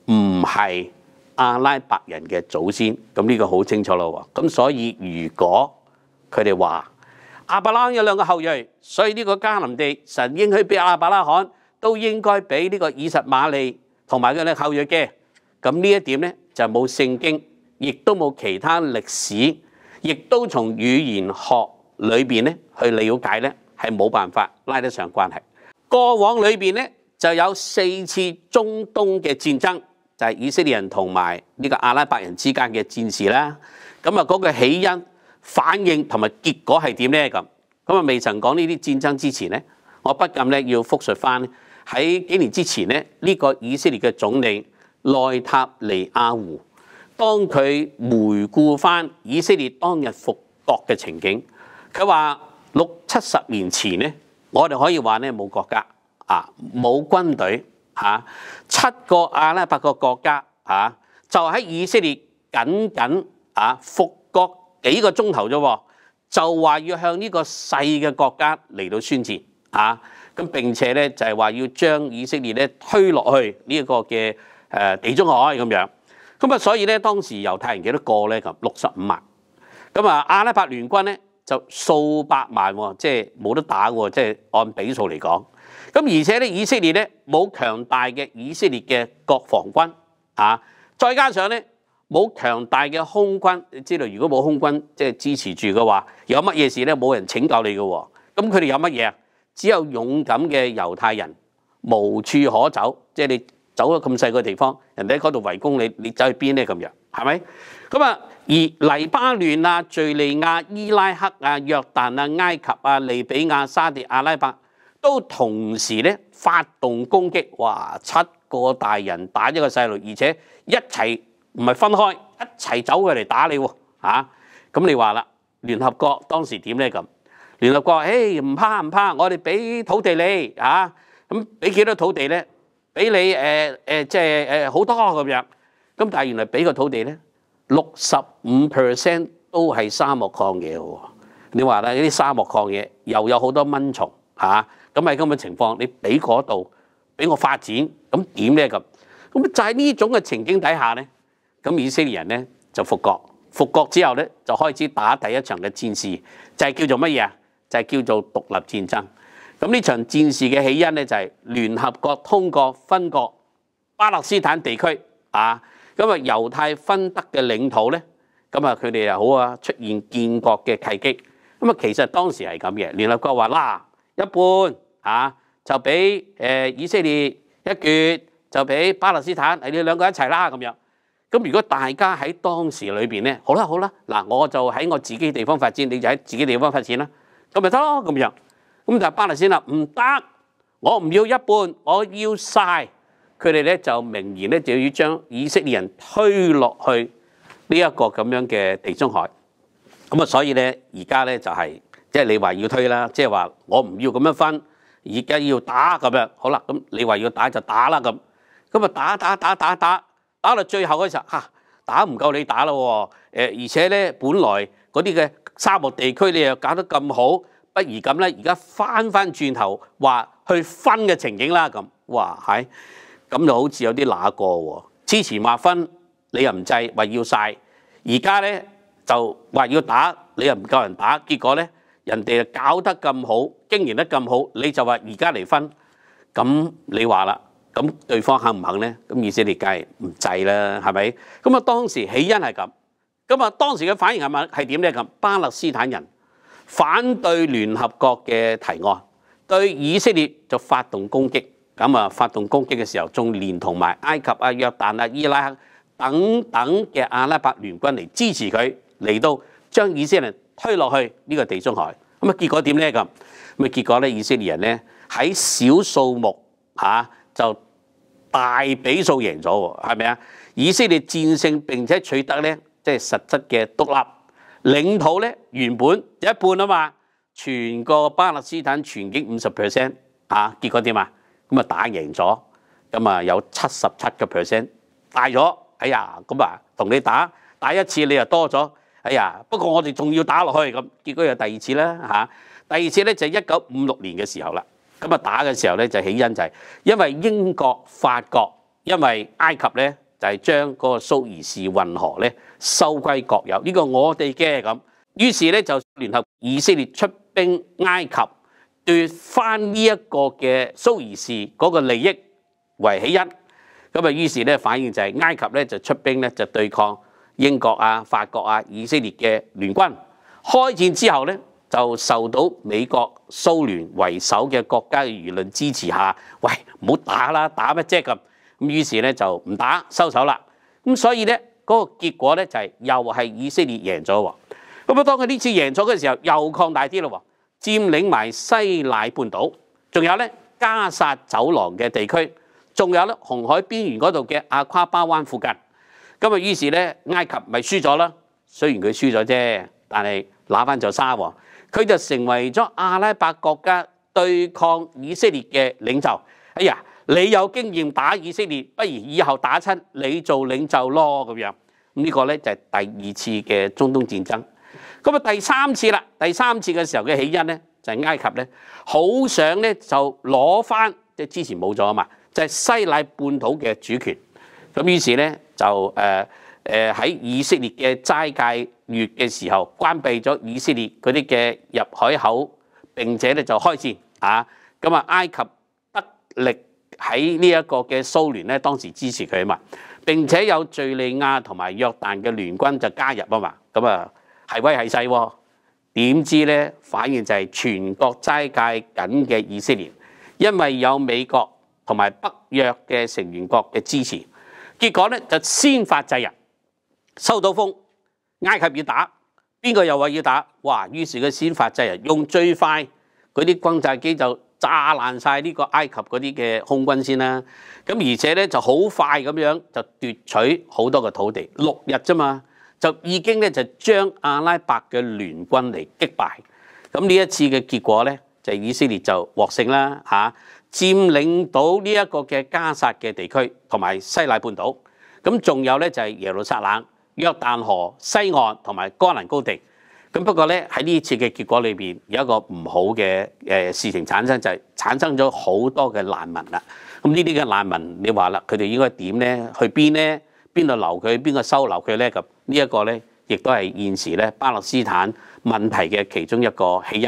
唔係阿拉伯人嘅祖先，咁呢個好清楚咯。咁所以如果佢哋話阿伯拉有兩個後裔，所以呢個迦南地神應許俾阿伯拉罕，都應該俾呢個以實馬利同埋佢哋後裔嘅，咁呢一點咧。就冇聖經，亦都冇其他歷史，亦都從語言學裏邊咧去了解咧，係冇辦法拉得上關係。過往裏邊咧就有四次中東嘅戰爭，就係以色列人同埋呢個阿拉伯人之間嘅戰事啦。咁啊，嗰個起因、反應同埋結果係點咧？咁咁啊，未曾講呢啲戰爭之前咧，我不禁咧要復述翻喺幾年之前咧呢個以色列嘅總理。內塔尼亞胡，當佢回顧翻以色列當日復國嘅情景，佢話六七十年前咧，我哋可以話咧冇國家啊，冇軍隊啊，七個阿拉伯國家啊，就喺以色列緊緊啊復國幾個鐘頭啫，就話要向呢個細嘅國家嚟到宣戰啊，咁並且咧就係話要將以色列咧推落去呢一個嘅。誒地中海咁樣，咁啊，所以咧當時猶太人幾多個咧？咁六十五萬，咁啊，阿拉伯聯軍咧就數百萬喎，即係冇得打喎，即係按比數嚟講。咁而且咧以色列咧冇強大嘅以色列嘅國防軍啊，再加上咧冇強大嘅空軍知道如果冇空軍即係支持住嘅話，有乜嘢事咧冇人請教你嘅。咁佢哋有乜嘢啊？只有勇敢嘅猶太人無處可走，即係你。走咗咁細個地方，人哋喺嗰度圍攻你，你走去邊呢？咁樣係咪？咁啊，而黎巴嫩啊、敍利亞、伊拉克啊、約旦啊、埃及啊、利比亞、沙特、阿拉伯都同時咧發動攻擊，哇！七個大人打一個細路，而且一齊唔係分開，一齊走佢嚟打你喎嚇！咁你話啦，聯合國當時點咧？咁聯合國誒唔怕唔怕，我哋俾土地你嚇，咁俾幾多土地咧？俾你誒誒即係誒好多咁樣，咁但係原來俾個土地咧，六十五 percent 都係沙漠礦野喎。你話啦，啲沙漠礦野又有好多蚊蟲嚇，咁喺咁嘅情況，你俾嗰度俾我發展，咁點咧咁？咁就喺呢種嘅情景底下咧，咁以色列人咧就復國，復國之後咧就開始打第一場嘅戰事，就係叫做乜嘢啊？就係叫做獨立戰爭。咁呢場戰事嘅起因呢，就係聯合國通過分割巴勒斯坦地區啊，咁啊猶太分得嘅領土呢，咁啊佢哋又好啊出現建國嘅契機。咁啊其實當時係咁嘅，聯合國話嗱一半啊就俾誒以色列一攰就俾巴勒斯坦，誒你兩個一齊啦咁樣。咁如果大家喺當時裏面呢，好啦好啦，嗱我就喺我自己地方發展，你就喺自己地方發展啦，咁咪得咯咁樣。咁就巴勒斯坦啦，唔得，我唔要一半，我要晒。佢哋咧就明言咧就要將以色列人推落去呢一個咁樣嘅地中海。咁啊，所以咧而家咧就係即系你話要推啦，即系話我唔要咁樣分，而家要打咁樣。好啦，咁你話要打就打啦咁。咁啊打打打打打打到最後嗰時候嚇，打唔夠你打咯。喎。而且咧，本來嗰啲嘅沙漠地區你又搞得咁好。不如咁咧，而家翻翻轉頭話去分嘅情景啦，咁哇係，咁就好似有啲哪個喎？之前話分你又唔制，話要晒，而家咧就話要打你又唔夠人打，結果咧人哋搞得咁好，經營得咁好，你就話而家離婚，咁你話啦，咁對方肯唔肯咧？咁意思梗係唔制啦，係咪？咁啊當時起因係咁，咁啊當時嘅反應係咪係點咧？咁巴勒斯坦人。反對聯合國嘅提案，對以色列就發動攻擊。咁啊，發動攻擊嘅時候仲連同埋埃及啊、約旦啊、伊拉克等等嘅阿拉伯聯軍嚟支持佢，嚟到將以色列推落去呢個地中海。咁啊，結果點咧咁？咁啊，結果咧，以色列人咧喺少數目嚇就大比數贏咗，喎，係咪啊？以色列戰勝並且取得咧即係實質嘅獨立。領土咧原本一半啊嘛，全個巴勒斯坦全境五十 percent 啊，結果點啊？咁啊打贏咗，咁啊有七十七個 percent 大咗。哎呀，咁啊同你打打一次你又多咗。哎呀，不過我哋仲要打落去咁，結果又第二次啦嚇。第二次咧就一九五六年嘅時候啦，咁啊打嘅時候咧就起因就係因為英國、法國，因為埃及咧。就係將嗰個蘇伊士運河咧收歸國有，呢個我哋嘅咁。於是咧就聯合以色列出兵埃及奪翻呢一個嘅蘇伊士嗰個利益為起因。咁啊，於是咧反應就係埃及咧就出兵咧就對抗英國啊、法國啊、以色列嘅聯軍。開戰之後咧就受到美國、蘇聯為首嘅國家嘅輿論支持下，喂唔好打啦，打乜啫咁。咁於是咧就唔打收手啦，咁所以咧嗰個結果咧就係又係以色列贏咗喎。咁啊，當佢呢次贏咗嘅時候，又擴大啲咯，佔領埋西奈半島，仲有咧加沙走廊嘅地區，仲有咧紅海邊緣嗰度嘅阿跨巴灣附近。咁啊，於是咧埃及咪輸咗啦？雖然佢輸咗啫，但係拿翻座沙，佢就成為咗阿拉伯國家對抗以色列嘅領袖。哎呀！你有經驗打以色列，不如以後打親你做領袖咯咁樣。咁呢個咧就係第二次嘅中東戰爭。咁啊第三次啦，第三次嘅時候嘅起因咧就係埃及咧好想咧就攞翻即係之前冇咗啊嘛，就係西奈半島嘅主權。咁於是咧就誒誒喺以色列嘅齋戒月嘅時候關閉咗以色列嗰啲嘅入海口，並且咧就開戰啊。咁啊埃及得力。喺呢一個嘅蘇聯咧，當時支持佢啊嘛，並且有敍利亞同埋約旦嘅聯軍就加入啊嘛，咁啊係威係勢，點知咧反應就係全國齋戒緊嘅以色列，因為有美國同埋北約嘅成員國嘅支持，結果咧就先發制人，收到風埃及要打，邊個又話要打？哇！於是佢先發制人，用最快嗰啲軍炸機就。炸爛晒呢個埃及嗰啲嘅空軍先啦，咁而且咧就好快咁樣就奪取好多個土地，六日啫嘛，就已經咧就將阿拉伯嘅聯軍嚟擊敗，咁呢一次嘅結果咧就以色列就獲勝啦嚇，佔領到呢一個嘅加沙嘅地區同埋西奈半島，咁仲有咧就係耶路撒冷、約旦河西岸同埋哥蘭高地。咁不過咧，喺呢次嘅結果裏面，有一個唔好嘅事情產生，就係產生咗好多嘅難民啦。咁呢啲嘅難民，你話啦，佢哋應該點咧？去邊咧？邊度留佢？邊個收留佢咧？咁呢一個咧，亦都係現時咧巴勒斯坦問題嘅其中一個起因。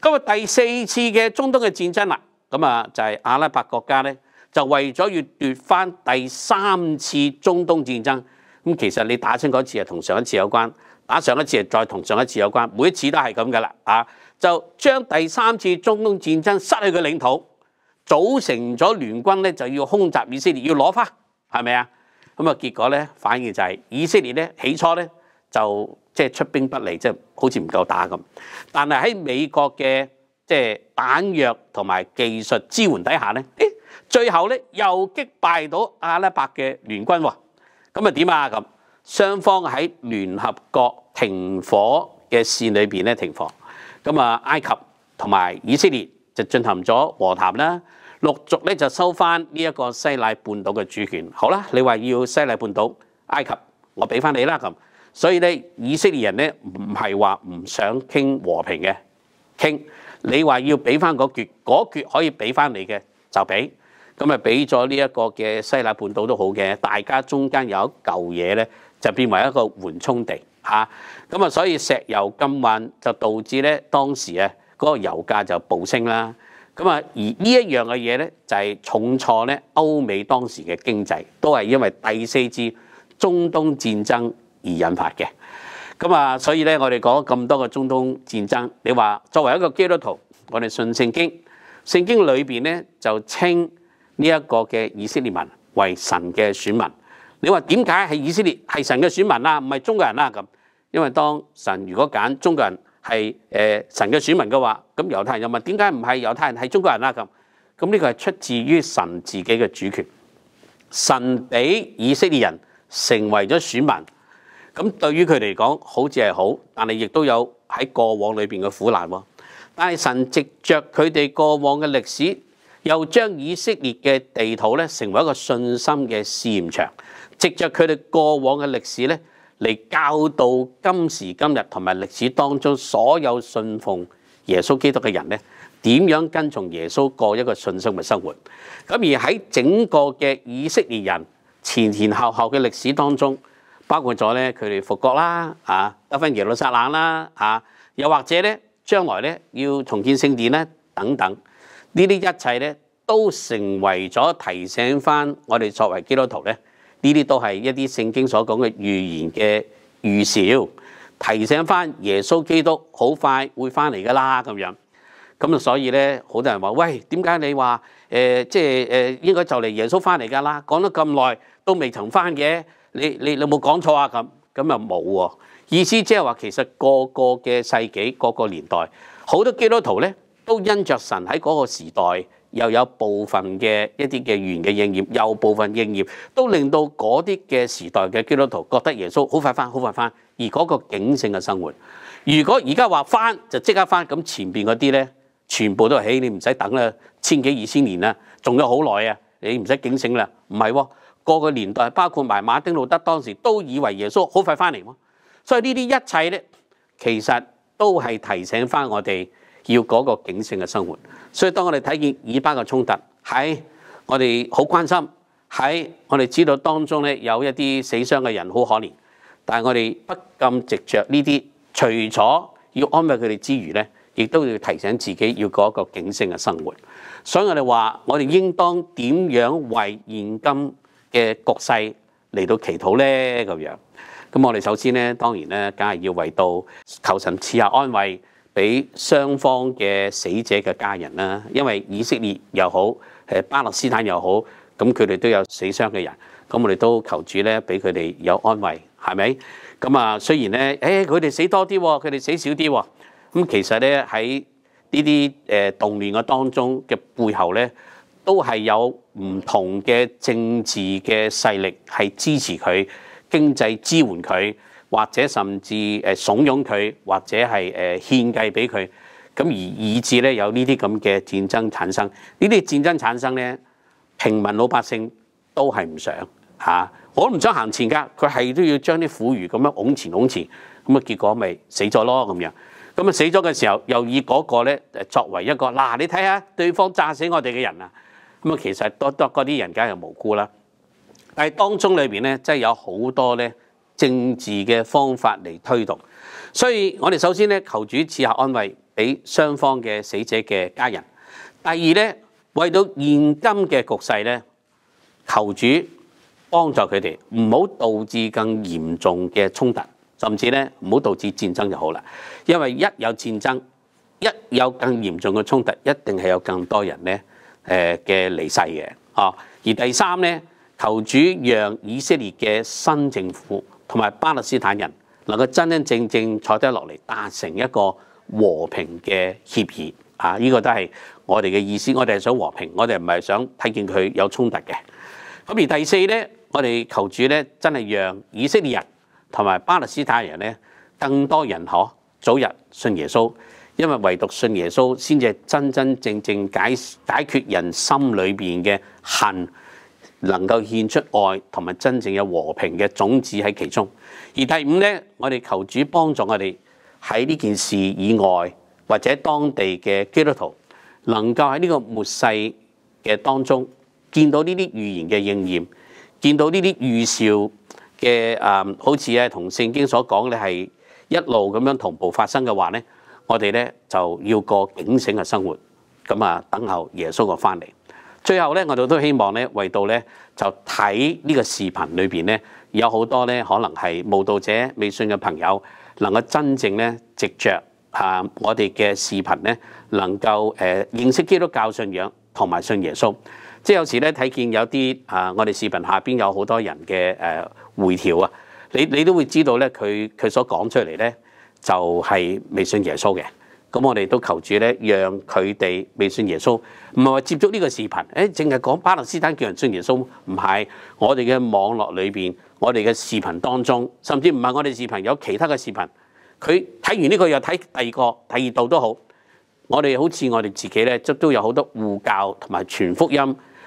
咁啊，第四次嘅中東嘅戰爭啦，咁啊就係阿拉伯國家咧，就為咗要奪翻第三次中東戰爭。咁其實你打親嗰次啊，同上一次有關。打上一次，再同上一次有關，每一次都係咁噶啦。啊，就將第三次中東戰爭失去嘅領土，組成咗聯軍咧，就要空襲以色列，要攞翻，係咪啊？咁啊，結果咧，反而就係以色列咧起初咧就即係出兵不利，即係好似唔夠打咁。但係喺美國嘅即係彈藥同埋技術支援底下咧，誒，最後咧又擊敗到阿拉伯嘅聯軍喎。咁啊點啊咁？雙方喺聯合國停火嘅線裏邊咧停火，咁啊埃及同埋以色列就進行咗和談啦，陸續咧就收翻呢一個西奈半島嘅主權。好啦，你話要西奈半島，埃及我俾翻你啦咁，所以咧以色列人咧唔係話唔想傾和平嘅，傾你話要俾翻嗰決，嗰決可以俾翻你嘅就俾，咁啊俾咗呢一個嘅西奈半島都好嘅，大家中間有一嚿嘢咧。就變為一個緩衝地嚇，咁啊，所以石油禁運就導致咧當時啊嗰個油價就暴升啦。咁啊，而呢一樣嘅嘢咧就係重挫咧歐美當時嘅經濟，都係因為第四次中東戰爭而引發嘅。咁啊，所以咧我哋講咁多個中東戰爭，你話作為一個基督徒，我哋信聖經，聖經裏面咧就稱呢一個嘅以色列民為神嘅選民。你話點解係以色列係神嘅選民啦？唔係中國人啦咁。因為當神如果揀中國人係誒神嘅選民嘅話，咁猶太人問點解唔係猶太人係中國人啦咁？咁呢個係出自於神自己嘅主權。神俾以色列人成為咗選民，咁對於佢嚟講好似係好，但係亦都有喺過往裏邊嘅苦難。但係神藉着佢哋過往嘅歷史，又將以色列嘅地圖咧成為一個信心嘅試驗場。藉着佢哋過往嘅歷史咧，嚟教導今時今日同埋歷史當中所有信奉耶穌基督嘅人咧，點樣跟從耶穌過一個信心嘅生活。咁而喺整個嘅以色列人前前後後嘅歷史當中，包括咗咧佢哋復國啦啊，得翻耶路撒冷啦啊，又或者咧將來咧要重建聖殿咧等等呢啲一切咧，都成為咗提醒翻我哋作為基督徒咧。呢啲都係一啲聖經所講嘅預言嘅預兆，提醒翻耶穌基督好快會翻嚟噶啦咁樣。咁啊，所以咧，好多人話：喂，點解你話誒即係誒應該就嚟耶穌翻嚟噶啦？講咗咁耐都未曾翻嘅，你你你有冇講錯啊？咁咁又冇喎。意思即係話，其實個個嘅世紀、個個年代，好多基督徒咧都因着神喺嗰個時代。又有部分嘅一啲嘅原嘅應驗，有部分應驗都令到嗰啲嘅時代嘅基督徒覺得耶穌好快翻，好快翻。而嗰個警醒嘅生活，如果而家話翻就即刻翻，咁前邊嗰啲咧，全部都係起，你唔使等啦，千幾二千年啦，仲有好耐啊，你唔使警醒啦。唔係喎，個個年代包括埋馬丁路德當時都以為耶穌好快翻嚟喎。所以呢啲一切咧，其實都係提醒翻我哋。要嗰個警醒嘅生活，所以當我哋睇見耳巴嘅衝突，喺我哋好關心，喺我哋知道當中咧有一啲死傷嘅人好可憐，但係我哋不禁藉着呢啲，除咗要安慰佢哋之餘咧，亦都要提醒自己要過一個警醒嘅生活。所以我哋話，我哋應當點樣為現今嘅局勢嚟到祈禱咧咁樣？咁我哋首先咧，當然咧，梗係要為到求神賜下安慰。俾雙方嘅死者嘅家人啦，因為以色列又好，巴勒斯坦又好，咁佢哋都有死傷嘅人，咁我哋都求主咧俾佢哋有安慰，係咪？咁啊，雖然咧，誒佢哋死多啲，佢哋死少啲，咁其實咧喺呢啲誒動亂嘅當中嘅背後咧，都係有唔同嘅政治嘅勢力係支持佢，經濟支援佢。或者甚至誒慫恿佢，或者係誒獻計俾佢，咁而以致咧有呢啲咁嘅戰爭產生。呢啲戰爭產生咧，平民老百姓都係唔想嚇，我唔想行前噶，佢係都要將啲苦餘咁樣拱錢拱錢，咁啊結果咪死咗咯咁樣。咁啊死咗嘅時候，又以嗰個咧作為一個嗱，你睇下對方炸死我哋嘅人啊，咁啊其實多多嗰啲人梗係無辜啦，但係當中裏邊咧真係有好多咧。政治嘅方法嚟推動，所以我哋首先咧求主賜下安慰俾雙方嘅死者嘅家人。第二咧，為到現今嘅局勢咧，求主幫助佢哋唔好導致更嚴重嘅衝突，甚至咧唔好導致戰爭就好啦。因為一有戰爭，一有更嚴重嘅衝突，一定係有更多人咧誒嘅離世嘅啊。而第三咧，求主讓以色列嘅新政府。同埋巴勒斯坦人能夠真真正正坐低落嚟達成一個和平嘅協議，啊！呢個都係我哋嘅意思，我哋係想和平，我哋唔係想睇見佢有衝突嘅。咁而第四咧，我哋求主咧，真係讓以色列人同埋巴勒斯坦人咧，更多人可早日信耶穌，因為唯獨信耶穌先至真真正正解解決人心裏邊嘅恨。能夠獻出愛同埋真正有和平嘅種子喺其中。而第五呢，我哋求主幫助我哋喺呢件事以外，或者當地嘅基督徒能夠喺呢個末世嘅當中見到呢啲預言嘅應驗，見到呢啲預兆嘅誒，好似咧同聖經所講咧係一路咁樣同步發生嘅話呢我哋呢就要過警醒嘅生活，咁啊等候耶穌嘅翻嚟。最後咧，我哋都希望咧，為到咧就睇呢個視頻裏邊咧，有好多咧可能係無道者未信嘅朋友，能夠真正咧藉着啊我哋嘅視頻咧，能夠誒認識基督教信仰同埋信耶穌。即係有時咧睇見有啲啊，我哋視頻下邊有好多人嘅誒回條啊，你你都會知道咧，佢佢所講出嚟咧就係未信耶穌嘅。咁我哋都求主咧，讓佢哋未信耶穌，唔係話接觸呢個視頻，誒，淨係講巴勒斯坦叫人信耶穌，唔係。我哋嘅網絡裏面，我哋嘅視頻當中，甚至唔係我哋視頻有其他嘅視頻，佢睇完呢個又睇第二個，第二度都好。我哋好似我哋自己咧，都都有好多護教同埋全福音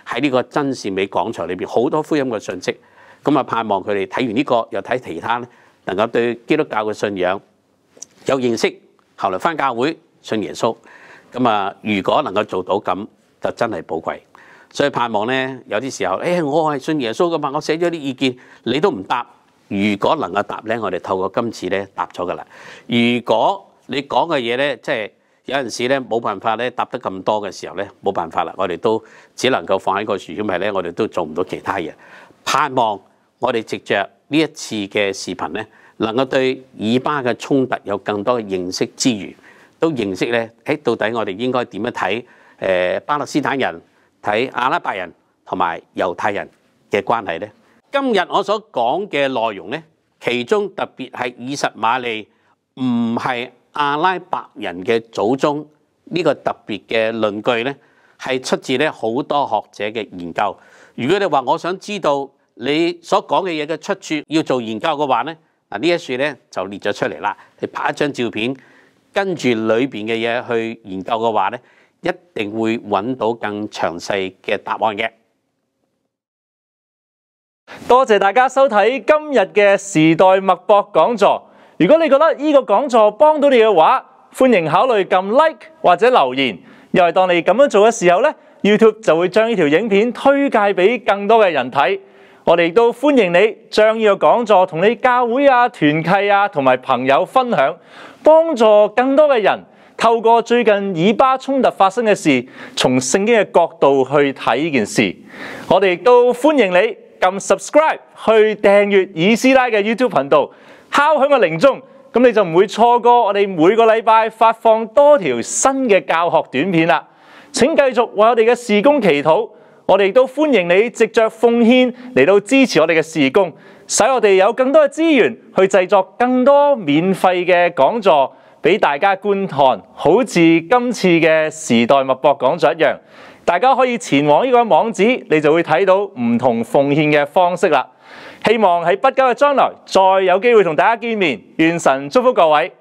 喺呢個真善美廣場裏面，好多福音嘅信息。咁啊，盼望佢哋睇完呢個又睇其他咧，能夠對基督教嘅信仰有認識。后来翻教会信耶稣，咁啊，如果能够做到咁，就真系宝贵。所以盼望咧，有啲时候，诶，我系信耶稣噶嘛，我写咗啲意见，你都唔答。如果能够答咧，我哋透过今次咧答咗噶啦。如果你讲嘅嘢咧，即系有阵时咧冇办法咧答得咁多嘅时候咧，冇办法啦，我哋都只能够放喺个树因為咧，我哋都做唔到其他嘢。盼望我哋藉着呢一次嘅视频咧。能夠對以巴嘅衝突有更多嘅認識之餘，都認識咧喺到底我哋應該點樣睇？誒，巴勒斯坦人睇阿拉伯人同埋猶太人嘅關係呢？今日我所講嘅內容呢，其中特別係以實馬利唔係阿拉伯人嘅祖宗呢個特別嘅論據呢，係出自咧好多學者嘅研究。如果你話我想知道你所講嘅嘢嘅出處，要做研究嘅話呢。嗱，呢一樹咧就列咗出嚟啦。你拍一張照片，跟住裏邊嘅嘢去研究嘅話咧，一定會揾到更詳細嘅答案嘅。多謝大家收睇今日嘅時代脈搏講座。如果你覺得呢個講座幫到你嘅話，歡迎考慮撳 like 或者留言。又係當你咁樣做嘅時候咧，YouTube 就會將呢條影片推介俾更多嘅人睇。我哋都欢迎你，将呢个讲座同你教会啊、团契啊，同埋朋友分享，帮助更多嘅人透过最近以巴冲突发生嘅事，从圣经嘅角度去睇呢件事。我哋亦都欢迎你揿 subscribe 去订阅以斯拉嘅 YouTube 频道，敲响个铃钟，咁你就唔会错过我哋每个礼拜发放多条新嘅教学短片啦。请继续为我哋嘅事工祈祷。我哋都欢迎你藉着奉獻嚟到支持我哋嘅事工，使我哋有更多嘅資源去製作更多免費嘅講座俾大家觀看，好似今次嘅時代脉搏講座一樣。大家可以前往呢個網址，你就會睇到唔同奉獻嘅方式啦。希望喺不久嘅將來再有機會同大家見面，願神祝福各位。